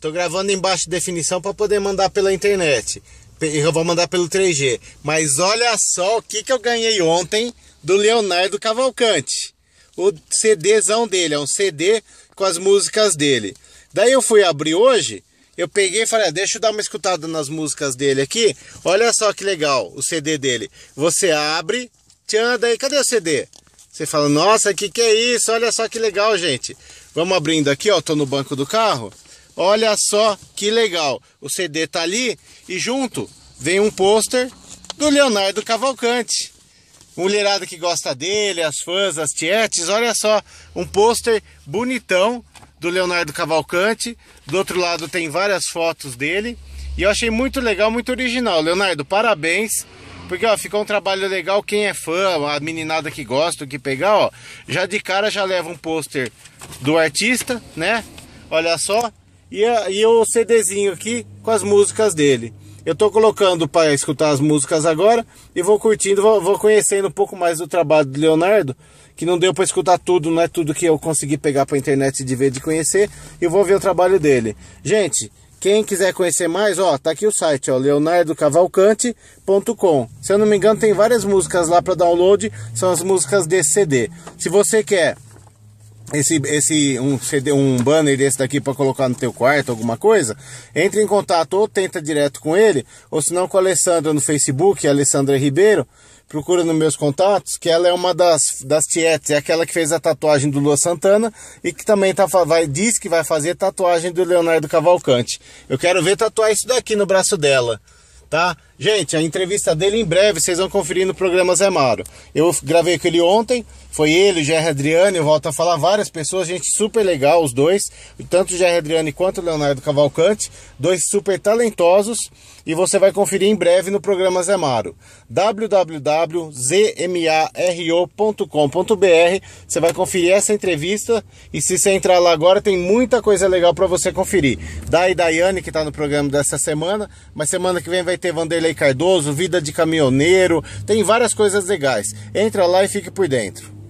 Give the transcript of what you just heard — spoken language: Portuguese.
Tô gravando em baixa definição para poder mandar pela internet. Eu vou mandar pelo 3G. Mas olha só o que, que eu ganhei ontem do Leonardo Cavalcante. O CDzão dele, é um CD com as músicas dele. Daí eu fui abrir hoje, eu peguei e falei, ah, deixa eu dar uma escutada nas músicas dele aqui. Olha só que legal o CD dele. Você abre, tchan, daí cadê o CD? Você fala, nossa, o que que é isso? Olha só que legal, gente. Vamos abrindo aqui, ó, tô no banco do carro. Olha só que legal. O CD tá ali e junto vem um pôster do Leonardo Cavalcante. Mulherada que gosta dele, as fãs, as tietes, olha só, um pôster bonitão do Leonardo Cavalcante. Do outro lado tem várias fotos dele. E eu achei muito legal, muito original. Leonardo, parabéns. Porque ó, ficou um trabalho legal. Quem é fã, a meninada que gosta, que pegar, ó, já de cara já leva um pôster do artista, né? Olha só, e, a, e o CDzinho aqui com as músicas dele. Eu estou colocando para escutar as músicas agora e vou curtindo, vou, vou, conhecendo um pouco mais do trabalho do Leonardo, que não deu para escutar tudo, não é tudo que eu consegui pegar para internet de ver de conhecer, e vou ver o trabalho dele. Gente, quem quiser conhecer mais, ó, tá aqui o site, ó, leonardocavalcante.com. Se eu não me engano, tem várias músicas lá para download, são as músicas desse CD. Se você quer esse, esse um CD, um banner desse daqui para colocar no teu quarto, alguma coisa, entre em contato ou tenta direto com ele, ou se não com a Alessandra no Facebook, a Alessandra Ribeiro, procura nos meus contatos, que ela é uma das, das tietes, é aquela que fez a tatuagem do Lua Santana e que também tá, vai, diz que vai fazer tatuagem do Leonardo Cavalcante. Eu quero ver tatuar isso daqui no braço dela tá? Gente, a entrevista dele em breve, vocês vão conferir no programa Zé Mário. Eu gravei aquele ontem, foi ele, o Gerry Adriano, eu volto a falar várias pessoas, gente super legal, os dois, tanto o Gerry Adriano quanto o Leonardo Cavalcante, dois super talentosos, e você vai conferir em breve no programa Zemaro. www.zmaro.com.br, você vai conferir essa entrevista e se você entrar lá agora tem muita coisa legal para você conferir. Daí Daiane que está no programa dessa semana, mas semana que vem vai ter Vanderlei Cardoso, Vida de Caminhoneiro, tem várias coisas legais. Entra lá e fique por dentro.